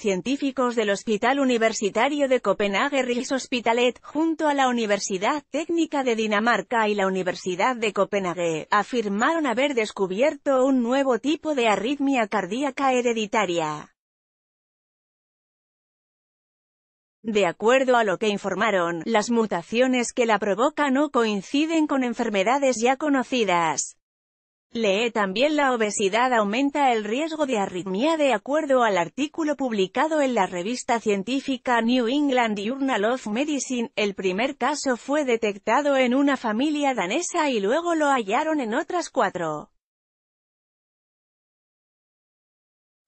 científicos del Hospital Universitario de Copenhague Hospitalet, junto a la Universidad Técnica de Dinamarca y la Universidad de Copenhague, afirmaron haber descubierto un nuevo tipo de arritmia cardíaca hereditaria. De acuerdo a lo que informaron, las mutaciones que la provocan no coinciden con enfermedades ya conocidas. Lee también la obesidad aumenta el riesgo de arritmia de acuerdo al artículo publicado en la revista científica New England Journal of Medicine, el primer caso fue detectado en una familia danesa y luego lo hallaron en otras cuatro.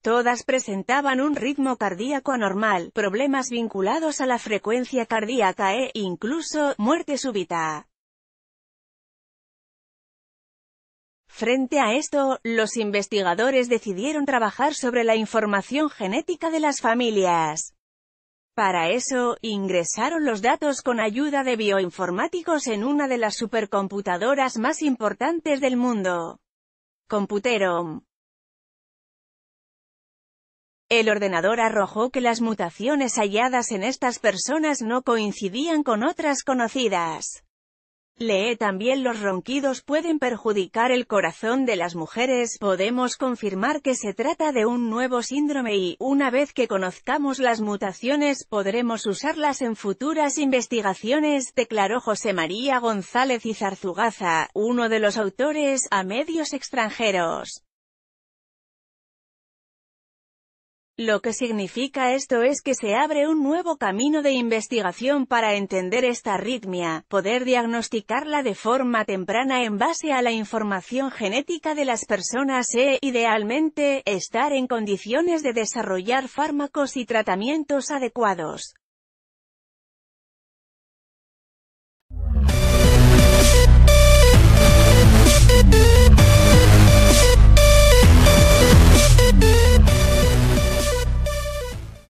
Todas presentaban un ritmo cardíaco anormal, problemas vinculados a la frecuencia cardíaca e, incluso, muerte súbita. Frente a esto, los investigadores decidieron trabajar sobre la información genética de las familias. Para eso, ingresaron los datos con ayuda de bioinformáticos en una de las supercomputadoras más importantes del mundo. Computerum. El ordenador arrojó que las mutaciones halladas en estas personas no coincidían con otras conocidas. Lee también los ronquidos pueden perjudicar el corazón de las mujeres, podemos confirmar que se trata de un nuevo síndrome y, una vez que conozcamos las mutaciones, podremos usarlas en futuras investigaciones, declaró José María González Izarzugaza, uno de los autores, a medios extranjeros. Lo que significa esto es que se abre un nuevo camino de investigación para entender esta arritmia, poder diagnosticarla de forma temprana en base a la información genética de las personas e, idealmente, estar en condiciones de desarrollar fármacos y tratamientos adecuados.